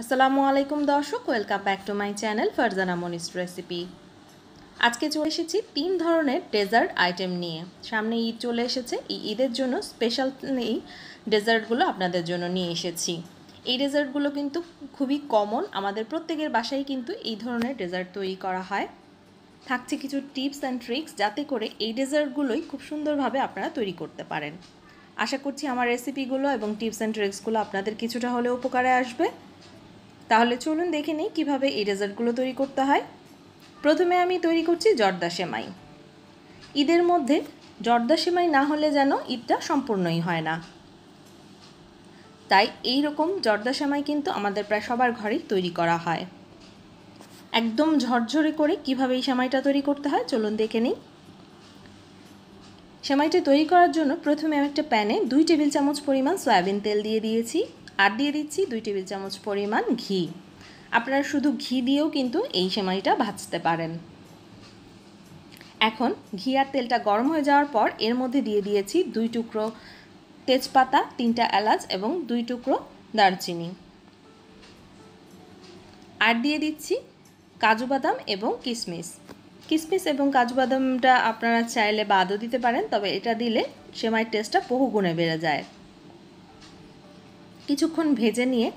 আসসালামু আলাইকুম দর্শক welcome back to my channel Farzana Monis recipe আজকে চলে এসেছি তিন ধরনের ডেজার্ট আইটেম নিয়ে সামনে ঈদ চলে এসেছে এই ঈদের জন্য স্পেশাল এই ডেজার্টগুলো আপনাদের জন্য নিয়ে এসেছি এই ডেজার্টগুলো কিন্তু খুবই কমন আমাদের প্রত্যেকের বাসায় কিন্তু এই ধরনের ডেজার্ট তৈরি করা হয় থাকছে কিছু টিপস অ্যান্ড ট্রিক্স যাতে করে এই ডেজার্টগুলোই খুব সুন্দরভাবে আপনারা তৈরি করতে পারেন আশা করছি আমার রেসিপিগুলো এবং টিপস অ্যান্ড ট্রিক্সগুলো আপনাদের কিছুটা হলেও উপকারে আসবে তাহলে চলুন দেখে নিই কীভাবে এই ডেজার্টগুলো তৈরি করতে হয় প্রথমে আমি তৈরি করছি জর্দা সেমাই ঈদের মধ্যে জর্দা সেমাই না হলে যেন ঈদটা সম্পূর্ণই হয় না তাই এই রকম জর্দা সেমাই কিন্তু আমাদের প্রায় সবার ঘরেই তৈরি করা হয় একদম ঝরঝরে করে কিভাবে এই সেমাইটা তৈরি করতে হয় চলুন দেখে নিই সেমাইটা তৈরি করার জন্য প্রথমে আমি একটা প্যানে দুই টেবিল চামচ পরিমাণ সয়াবিন তেল দিয়ে দিয়েছি আর দিয়ে দিচ্ছি দুই টেবিল চামচ পরিমাণ ঘি আপনারা শুধু ঘি দিয়েও কিন্তু এই সেমাইটা ভাজতে পারেন এখন ঘি আর তেলটা গরম হয়ে যাওয়ার পর এর মধ্যে দিয়ে দিয়েছি দুই টুকরো তেজপাতা তিনটা এলাচ এবং দুই টুকরো দারচিনি আর দিয়ে দিচ্ছি কাজু বাদাম এবং কিসমিস কিসমিস এবং কাজু বাদামটা আপনারা চাইলে বাদও দিতে পারেন তবে এটা দিলে সেমাইয়ের টেস্টটা বহু গুণে বেড়ে যায় কিছুক্ষণ ভেজে নিয়ে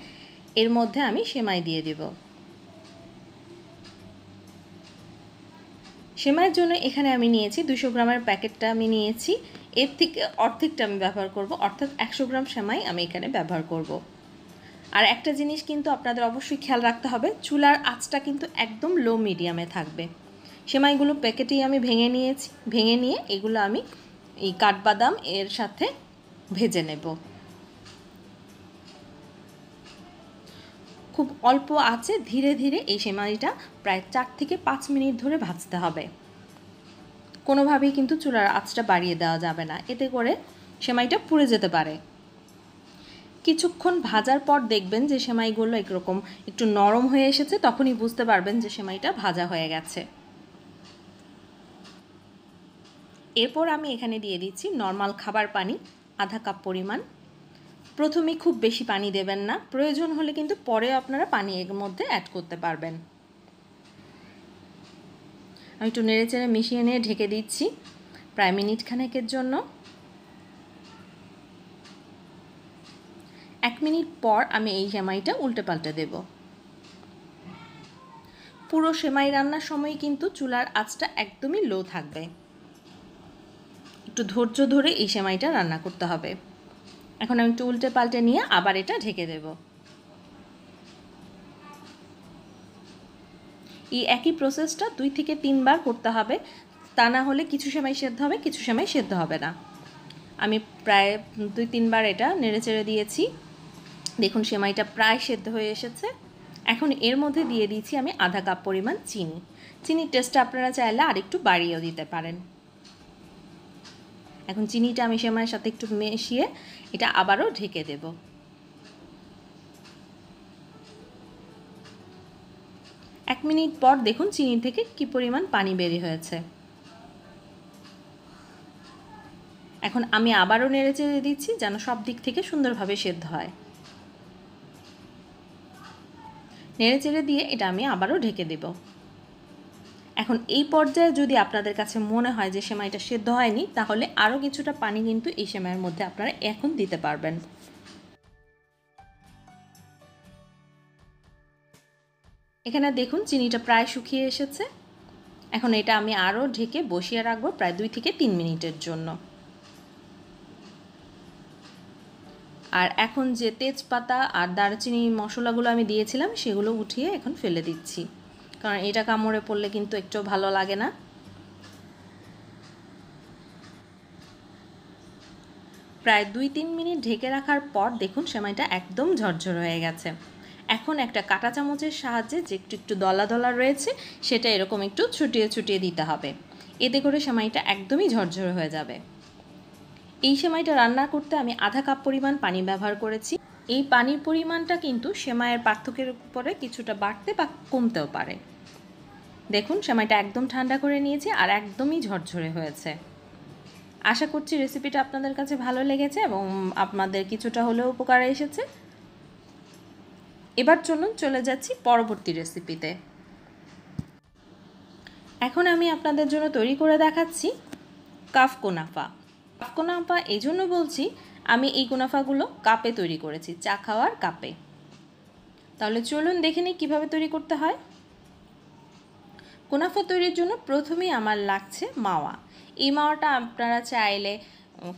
এর মধ্যে আমি সেমাই দিয়ে দেব সেমাইয়ের জন্য এখানে আমি নিয়েছি দুশো গ্রামের প্যাকেটটা আমি নিয়েছি এর থেকে অর্ধেকটা আমি ব্যবহার করব অর্থাৎ একশো গ্রাম সেমাই আমি এখানে ব্যবহার করব। আর একটা জিনিস কিন্তু আপনাদের অবশ্যই খেয়াল রাখতে হবে চুলার আঁচটা কিন্তু একদম লো মিডিয়ামে থাকবে সেমাইগুলো প্যাকেটেই আমি ভেঙে নিয়েছি ভেঙে নিয়ে এগুলো আমি এই কাঠবাদাম এর সাথে ভেজে নেব খুব অল্প আছে ধীরে ধীরে এই সেমাইটা প্রায় চার থেকে পাঁচ মিনিট ধরে ভাজতে হবে কোনোভাবেই কিন্তু চুলার আঁচটা বাড়িয়ে দেওয়া যাবে না এতে করে সেমাইটা পুড়ে যেতে পারে কিছুক্ষণ ভাজার পর দেখবেন যে সেমাইগুলো একরকম একটু নরম হয়ে এসেছে তখনই বুঝতে পারবেন যে সেমাইটা ভাজা হয়ে গেছে এরপর আমি এখানে দিয়ে দিচ্ছি নর্মাল খাবার পানি আধা কাপ পরিমাণ প্রথমে খুব বেশি পানি দেবেন না প্রয়োজন হলে কিন্তু পরে আপনারা পানি এর মধ্যে অ্যাড করতে পারবেন আমি একটু নেড়ে চেড়ে মিশিয়ে নিয়ে ঢেকে দিচ্ছি প্রায় মিনিট খানেকের জন্য এক মিনিট পর আমি এই সেমাইটা উল্টে পাল্টে দেব পুরো সেমাই রান্নার সময় কিন্তু চুলার আঁচটা একদমই লো থাকবে একটু ধৈর্য ধরে এই সেমাইটা রান্না করতে হবে এখন আমি একটু উল্টে পাল্টে নিয়ে আবার এটা ঢেকে দেব এই একই প্রসেসটা দুই থেকে তিনবার করতে হবে তা না হলে কিছু সময় সেদ্ধ হবে কিছু সময় সেদ্ধ হবে না আমি প্রায় দুই তিনবার এটা নেড়েচেড়ে দিয়েছি দেখুন সেমাইটা প্রায় সেদ্ধ হয়ে এসেছে এখন এর মধ্যে দিয়ে দিয়েছি আমি আধা কাপ পরিমাণ চিনি চিনির টেস্টটা আপনারা চাইলে আরেকটু বাড়িয়েও দিতে পারেন এখন চিনিটা আমি সেমাইয়ের সাথে একটু মিশিয়ে এটা আবারও ঢেকে দেব এক মিনিট পর দেখুন চিনি থেকে কি পরিমাণ পানি বেরি হয়েছে এখন আমি আবারও নেড়ে চেড়ে দিচ্ছি যেন সব দিক থেকে সুন্দরভাবে সেদ্ধ হয় নেড়ে চেড়ে দিয়ে এটা আমি আবারও ঢেকে দেবো এখন এই পর্যায়ে যদি আপনাদের কাছে মনে হয় যে সেমাইটা সেদ্ধ হয়নি তাহলে আরও কিছুটা পানি কিন্তু এই সেমাইয়ের মধ্যে আপনারা এখন দিতে পারবেন এখানে দেখুন চিনিটা প্রায় শুকিয়ে এসেছে এখন এটা আমি আরও ঢেকে বসিয়ে রাখবো প্রায় দুই থেকে তিন মিনিটের জন্য আর এখন যে তেজপাতা আর দারচিনি মশলাগুলো আমি দিয়েছিলাম সেগুলো উঠিয়ে এখন ফেলে দিচ্ছি কারণ এটা কামড়ে পড়লে কিন্তু একটু ভালো লাগে না প্রায় দুই তিন মিনিট ঢেকে রাখার পর দেখুন সেমাইটা একদম ঝরঝর হয়ে গেছে এখন একটা কাটা চামচের সাহায্যে যে একটু একটু দলা দলা রয়েছে সেটা এরকম একটু ছুটিয়ে ছুটিয়ে দিতে হবে এতে করে সেমাইটা একদমই ঝরঝরে হয়ে যাবে এই সেমাইটা রান্না করতে আমি আধা কাপ পরিমাণ পানি ব্যবহার করেছি এই পানির পরিমাণটা কিন্তু সেমাইয়ের পার্থক্যের উপরে কিছুটা বাড়তে বা কমতেও পারে দেখুন সেমাইটা একদম ঠান্ডা করে নিয়েছি আর একদমই ঝরঝরে হয়েছে আশা করছি রেসিপিটা আপনাদের কাছে ভালো লেগেছে এবং আপনাদের কিছুটা হলেও উপকারে এসেছে এবার চলুন চলে যাচ্ছি পরবর্তী রেসিপিতে এখন আমি আপনাদের জন্য তৈরি করে দেখাচ্ছি কাফ কোনাফা কাফ কোনাফা এই জন্য বলছি আমি এই কোনাফাগুলো কাপে তৈরি করেছি চা খাওয়ার কাপে তাহলে চলুন দেখে নিই কীভাবে তৈরি করতে হয় কোনাফা তৈরির জন্য প্রথমেই আমার লাগছে মাওয়া এই মাওয়াটা আপনারা চাইলে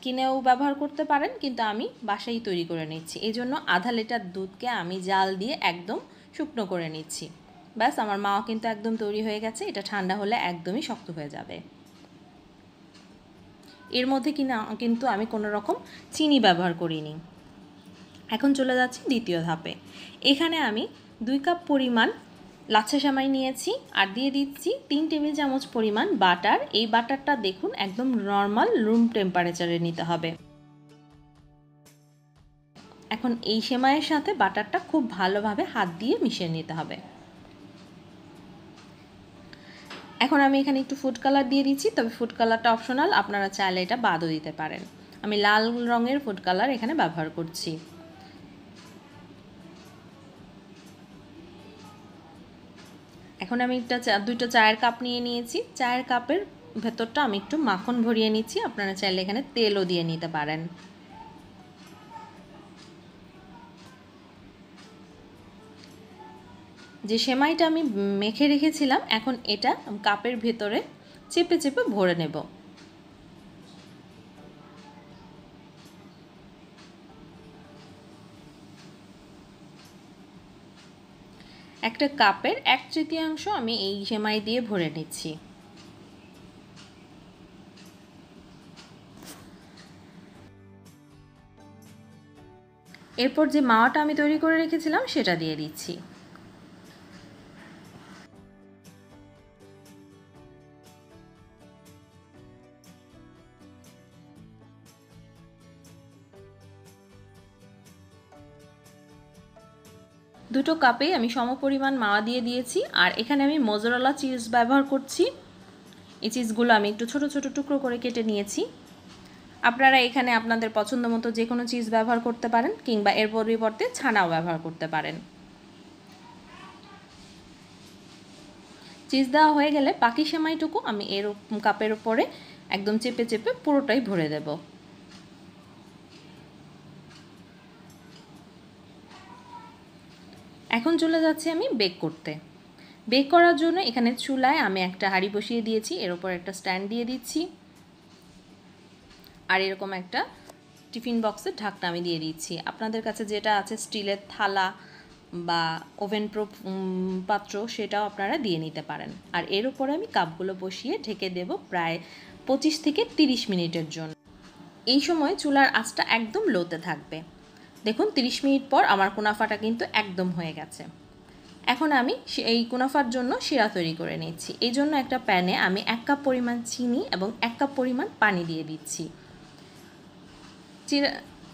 কিনেও ব্যবহার করতে পারেন কিন্তু আমি বাসায় তৈরি করে নিচ্ছি এই জন্য আধা লিটার দুধকে আমি জাল দিয়ে একদম শুকনো করে নিচ্ছি ব্যাস আমার মাও কিন্তু একদম তৈরি হয়ে গেছে এটা ঠান্ডা হলে একদমই শক্ত হয়ে যাবে এর মধ্যে কিনা কিন্তু আমি কোনো রকম চিনি ব্যবহার করিনি এখন চলে যাচ্ছি দ্বিতীয় ধাপে এখানে আমি দুই কাপ পরিমাণ লাচ্ছা সামাই নিয়েছি আর দিয়ে দিচ্ছি তিন টেবিল চামচ পরিমাণ বাটার এই বাটারটা দেখুন একদম নর্মাল রুম টেম্পারেচারে নিতে হবে এখন এই সেমাইয়ের সাথে বাটারটা খুব ভালোভাবে হাত দিয়ে মিশিয়ে নিতে হবে এখন আমি এখানে একটু ফুড কালার দিয়ে দিচ্ছি তবে ফুড কালারটা অপশনাল আপনারা চাইলে এটা বাদও দিতে পারেন আমি লাল রঙের ফুড কালার এখানে ব্যবহার করছি এখন আমি একটা চা দুইটা চায়ের কাপ নিয়ে নিয়েছি চায়ের কাপের ভেতরটা আমি একটু মাখন ভরিয়ে নিচ্ছি আপনারা চাইলে এখানে তেলও দিয়ে নিতে পারেন যে সেমাইটা আমি মেখে রেখেছিলাম এখন এটা কাপের ভেতরে চেপে চেপে ভরে নেব একটা কাপের এক তৃতীয়াংশ আমি এই সেমাই দিয়ে ভরে নিচ্ছি এরপর যে মাওয়াটা আমি তৈরি করে রেখেছিলাম সেটা দিয়ে দিচ্ছি দুটো কাপে আমি সমপরিমাণ মাওয়া দিয়ে দিয়েছি আর এখানে আমি মজরালা চিজ ব্যবহার করছি এই চিজগুলো আমি একটু ছোট ছোট টুকরো করে কেটে নিয়েছি আপনারা এখানে আপনাদের পছন্দ মতো যে কোনো চিজ ব্যবহার করতে পারেন কিংবা এর পরিবর্তে ছানাও ব্যবহার করতে পারেন চিজ দেওয়া হয়ে গেলে বাকি সেমাইটুকু আমি এর কাপের ওপরে একদম চেপে চেপে পুরোটাই ভরে দেবো এখন চলে যাচ্ছি আমি বেক করতে বেক করার জন্য এখানে চুলায় আমি একটা হাঁড়ি বসিয়ে দিয়েছি এর ওপর একটা স্ট্যান্ড দিয়ে দিচ্ছি আর এরকম একটা টিফিন বক্সের ঢাকটা আমি দিয়ে দিচ্ছি আপনাদের কাছে যেটা আছে স্টিলের থালা বা ওভেন প্রো পাত্র সেটাও আপনারা দিয়ে নিতে পারেন আর এর উপরে আমি কাপগুলো বসিয়ে ঢেকে দেব প্রায় পঁচিশ থেকে তিরিশ মিনিটের জন্য এই সময় চুলার আঁচটা একদম লোতে থাকবে দেখুন 30 মিনিট পর আমার কোনাফাটা কিন্তু একদম হয়ে গেছে এখন আমি এই কোনাফার জন্য শিরা তৈরি করে নিচ্ছি এই জন্য একটা প্যানে আমি এক কাপ পরিমাণ চিনি এবং এক কাপ পরিমাণ পানি দিয়ে দিচ্ছি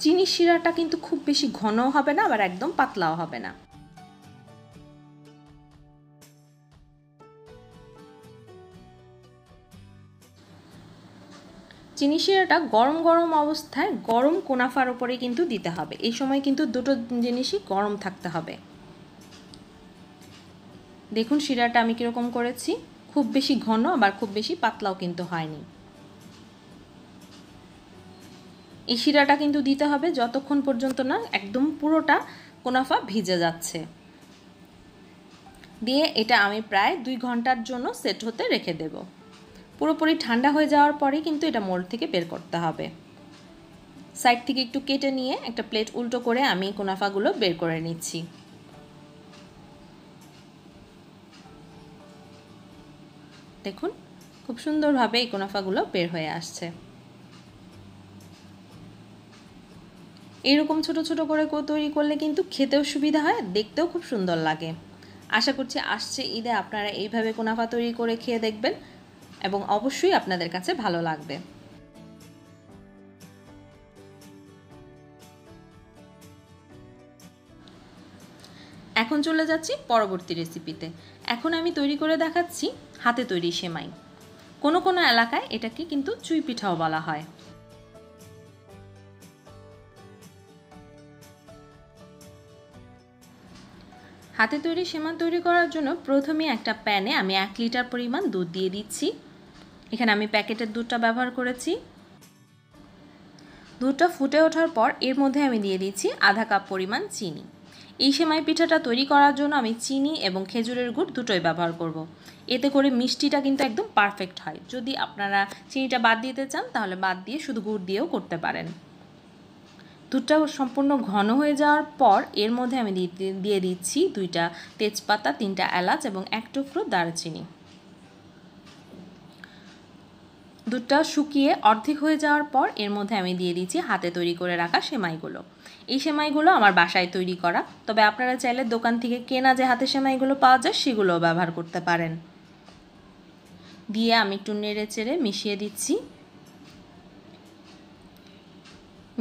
চিনি শিরাটা কিন্তু খুব বেশি ঘনও হবে না আবার একদম পাতলাও হবে না এটা গরম গরম অবস্থায় গরম কোনাফার ওপরে কিন্তু দিতে হবে এই সময় কিন্তু দুটো জিনিসই গরম থাকতে হবে দেখুন শিরাটা আমি কীরকম করেছি খুব বেশি ঘন আবার খুব বেশি পাতলাও কিন্তু হয়নি এই শিরাটা কিন্তু দিতে হবে যতক্ষণ পর্যন্ত না একদম পুরোটা কোনাফা ভিজে যাচ্ছে দিয়ে এটা আমি প্রায় দুই ঘন্টার জন্য সেট হতে রেখে দেবো পুরোপুরি ঠান্ডা হয়ে যাওয়ার পরে কিন্তু এটা মোল্ড থেকে বের করতে হবে সাইড থেকে একটু কেটে নিয়ে একটা প্লেট উল্টো করে আমি কুনাফাগুলো বের করে নিচ্ছি দেখুন খুব সুন্দরভাবে এই কোনাফাগুলো বের হয়ে আসছে এরকম ছোট ছোট করে তৈরি করলে কিন্তু খেতেও সুবিধা হয় দেখতেও খুব সুন্দর লাগে আশা করছি আসছে ঈদে আপনারা এইভাবে কোনাফা তৈরি করে খেয়ে দেখবেন এবং অবশ্যই আপনাদের কাছে ভালো লাগবে এখন চলে যাচ্ছি পরবর্তী রেসিপিতে এখন আমি তৈরি করে দেখাচ্ছি হাতে তৈরি সেমাই কোনো কোনো এলাকায় এটাকে কিন্তু চুই পিঠাও বলা হয় হাতে তৈরি সেমাই তৈরি করার জন্য প্রথমে একটা প্যানে আমি এক লিটার পরিমাণ দুধ দিয়ে দিচ্ছি এখানে আমি প্যাকেটের দুধটা ব্যবহার করেছি দুধটা ফুটে ওঠার পর এর মধ্যে আমি দিয়ে দিচ্ছি আধা কাপ পরিমাণ চিনি এই সেমাই পিঠাটা তৈরি করার জন্য আমি চিনি এবং খেজুরের গুড় দুটোই ব্যবহার করব। এতে করে মিষ্টিটা কিন্তু একদম পারফেক্ট হয় যদি আপনারা চিনিটা বাদ দিতে চান তাহলে বাদ দিয়ে শুধু গুড় দিয়েও করতে পারেন দুধটা সম্পূর্ণ ঘন হয়ে যাওয়ার পর এর মধ্যে আমি দিয়ে দিচ্ছি দুইটা তেজপাতা তিনটা এলাচ এবং এক টুকরো দারচিনি দুধটা শুকিয়ে অর্ধেক হয়ে যাওয়ার পর এর মধ্যে আমি দিয়ে দিচ্ছি হাতে তৈরি করে রাখা সেমাইগুলো এই সেমাইগুলো আমার বাসায় তৈরি করা তবে আপনারা চাইলে দোকান থেকে কেনা যে হাতে সেমাইগুলো পাওয়া যায় সেগুলোও ব্যবহার করতে পারেন দিয়ে আমি একটু নেড়ে চেড়ে মিশিয়ে দিচ্ছি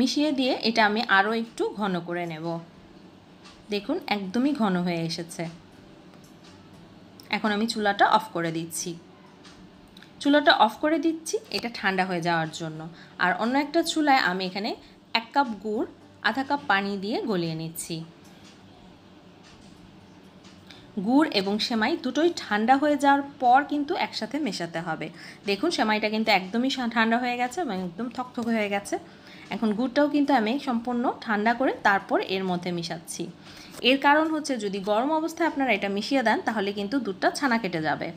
মিশিয়ে দিয়ে এটা আমি আরও একটু ঘন করে নেব দেখুন একদমই ঘন হয়ে এসেছে এখন আমি চুলাটা অফ করে দিচ্ছি চুলাটা অফ করে দিচ্ছি এটা ঠান্ডা হয়ে যাওয়ার জন্য আর অন্য একটা চুলায় আমি এখানে এক কাপ গুড় আধা কাপ পানি দিয়ে গলিয়ে নিচ্ছি গুড় এবং সেমাই দুটোই ঠান্ডা হয়ে যাওয়ার পর কিন্তু একসাথে মেশাতে হবে দেখুন সেমাইটা কিন্তু একদমই ঠান্ডা হয়ে গেছে এবং একদম থকথক হয়ে গেছে এখন গুড়টাও কিন্তু আমি সম্পূর্ণ ঠান্ডা করে তারপর এর মধ্যে মিশাচ্ছি এর কারণ হচ্ছে যদি গরম অবস্থায় আপনারা এটা মিশিয়ে দেন তাহলে কিন্তু দুধটা ছানা কেটে যাবে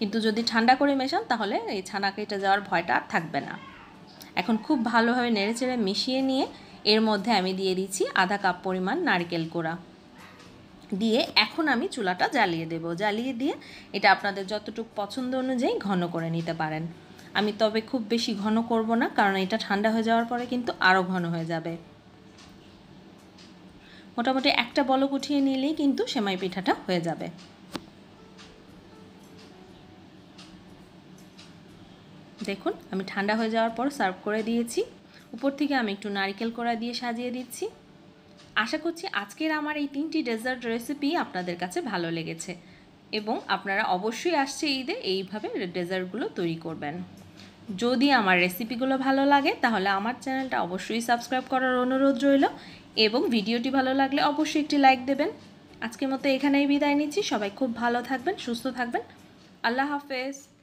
কিন্তু যদি ঠান্ডা করে মেশান তাহলে এই ছানা কেটে যাওয়ার ভয়টা আর থাকবে না এখন খুব ভালোভাবে নেড়েচেড়ে মিশিয়ে নিয়ে এর মধ্যে আমি দিয়ে দিচ্ছি আধা কাপ পরিমাণ নারকেল কোড়া দিয়ে এখন আমি চুলাটা জ্বালিয়ে দেব জ্বালিয়ে দিয়ে এটা আপনাদের যতটুকু পছন্দ অনুযায়ী ঘন করে নিতে পারেন আমি তবে খুব বেশি ঘন করব না কারণ এটা ঠান্ডা হয়ে যাওয়ার পরে কিন্তু আরও ঘন হয়ে যাবে মোটামুটি একটা বলক উঠিয়ে নিলেই কিন্তু সেমাই পিঠাটা হয়ে যাবে দেখুন আমি ঠান্ডা হয়ে যাওয়ার পর সার্ভ করে দিয়েছি উপর থেকে আমি একটু নারিকেল কড়া দিয়ে সাজিয়ে দিচ্ছি আশা করছি আজকের আমার এই তিনটি ডেজার্ট রেসিপি আপনাদের কাছে ভালো লেগেছে এবং আপনারা অবশ্যই আসছে ঈদে এইভাবে ডেজার্টগুলো তৈরি করবেন যদি আমার রেসিপিগুলো ভালো লাগে তাহলে আমার চ্যানেলটা অবশ্যই সাবস্ক্রাইব করার অনুরোধ রইল এবং ভিডিওটি ভালো লাগলে অবশ্যই একটি লাইক দেবেন আজকের মতো এখানেই বিদায় নিচ্ছি সবাই খুব ভালো থাকবেন সুস্থ থাকবেন আল্লাহ হাফেজ